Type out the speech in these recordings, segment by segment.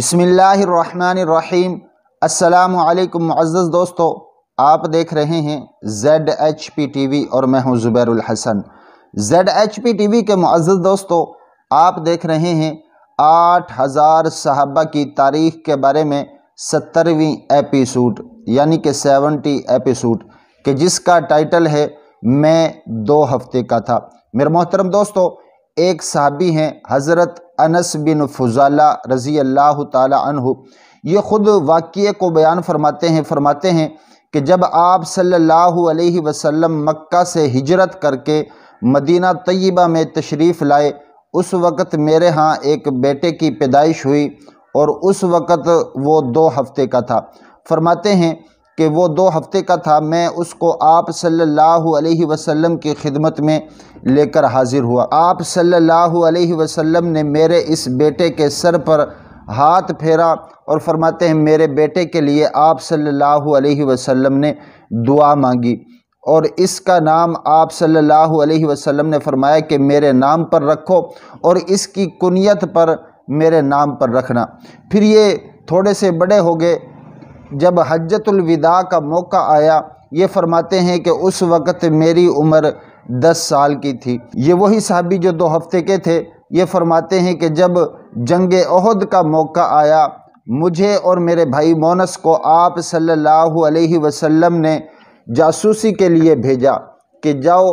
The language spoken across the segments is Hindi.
बसमीम् अल्लाम अज़्ज़ दोस्तों आप देख रहे हैं Z H P T V और मैं हूँ Zubairul Hasan Z H P T V के मज्ज़ दोस्तों आप देख रहे हैं आठ हज़ार सहाबा की तारीख के बारे में सत्तरवीं एपिसोड यानी कि सेवनटी एपिसोड के जिसका टाइटल है मैं दो हफ्ते का था मेरे मोहतरम दोस्तों एक सहाबी हैं हज़रत अनस बिन फज़ाला रज़ी अल्लाह तु ये ख़ुद वाक़े को बयान फरमाते हैं फरमाते हैं कि जब आप सल्लल्लाहु अलैहि वसल्लम मक्का से हिजरत करके मदीना तय्यबा में तशरीफ़ लाए उस वक़्त मेरे यहाँ एक बेटे की पैदाइश हुई और उस वक़्त वो दो हफ़्ते का था फरमाते हैं कि वो दो हफ़्ते का था मैं उसको आप सल्लल्लाहु अलैहि वसल्लम की खिदमत में लेकर हाज़िर हुआ आप सल्लल्लाहु अलैहि वसल्लम ने मेरे इस बेटे के सर पर हाथ फेरा और फरमाते हैं मेरे बेटे के लिए आप सल्लल्लाहु अलैहि वसल्लम ने दुआ मांगी और इसका नाम आप सल्लल्लाहु अलैहि वसल्लम ने फरमाया कि मेरे नाम पर रखो और इसकी कुनियत पर मेरे नाम पर रखना फिर ये थोड़े से बड़े हो गए जब हजतुलविदा का मौका आया ये फरमाते हैं कि उस वक़्त मेरी उम्र दस साल की थी ये वही साहबी जो दो हफ्ते के थे ये फरमाते हैं कि जब जंग अहद का मौका आया मुझे और मेरे भाई मोनस को आप सल्लल्लाहु अलैहि वसल्लम ने जासूसी के लिए भेजा कि जाओ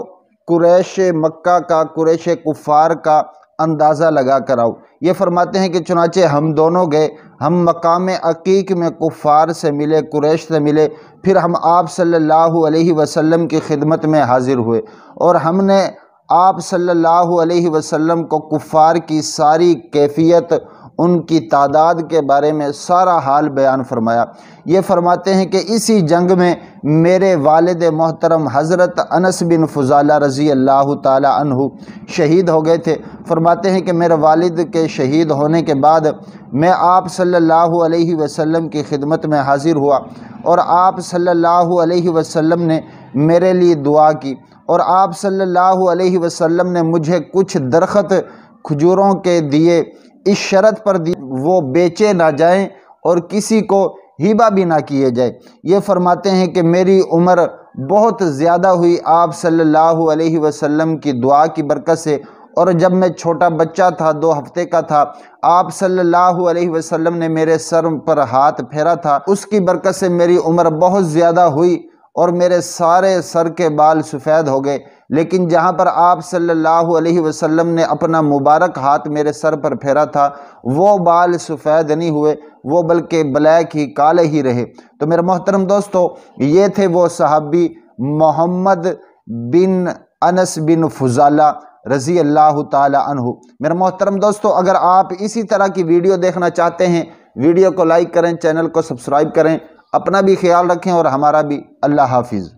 कुरैश मक्का का कुरैश कुफ़ार का अंदाज़ा लगा कर आओ ये फरमाते हैं कि चुनाचे हम दोनों गए हम मकाम अकीक में कुफ़ार से मिले कुरैश से मिले फिर हम आप सल्लल्लाहु अलैहि वसल्लम की खिदमत में हाज़िर हुए और हमने आप सल्लल्लाहु अलैहि वसल्लम को कुफ़ार की सारी कैफियत उनकी तादाद के बारे में सारा हाल बयान फरमाया ये फरमाते हैं कि इसी जंग में मेरे वालद मोहतरम हज़रत अनस बिन फ़ुजाला रज़ी अल्लाह तु शहीद हो गए थे फरमाते हैं कि मेरे वालद के शहीद होने के बाद मैं आप सल्लल्लाहु अलैहि वसल्लम की खिदमत में हाज़िर हुआ और आप सल्लल्लाहु अलैहि वसल्लम ने मेरे लिए दुआ की और आप सल्लल्लाहु अलैहि वसल्लम ने मुझे कुछ दरख्त खजूरों के दिए इस शर्त पर दी वो बेचे ना जाएं और किसी को हिबा भी ना किए जाए ये फरमाते हैं कि मेरी उम्र बहुत ज़्यादा हुई आप सल्लल्लाहु अलैहि वसल्लम की दुआ की बरकत से और जब मैं छोटा बच्चा था दो हफ्ते का था आप सल्लल्लाहु अलैहि वसल्लम ने मेरे सर पर हाथ फेरा था उसकी बरकत से मेरी उम्र बहुत ज़्यादा हुई और मेरे सारे सर के बाल सफ़ेद हो गए लेकिन जहाँ पर आप सल्लल्लाहु अलैहि वसल्लम ने अपना मुबारक हाथ मेरे सर पर फेरा था वो बाल सफ़ेद नहीं हुए वो बल्कि ब्लैक ही काले ही रहे तो मेरे मोहतरम दोस्तों ये थे वो सहाबी मोहम्मद बिन अनस बिन फुजाला रज़ी अल्लाह तहु मेरे मोहतरम दोस्तों अगर आप इसी तरह की वीडियो देखना चाहते हैं वीडियो को लाइक करें चैनल को सब्सक्राइब करें अपना भी ख्याल रखें और हमारा भी अल्लाह हाफिज़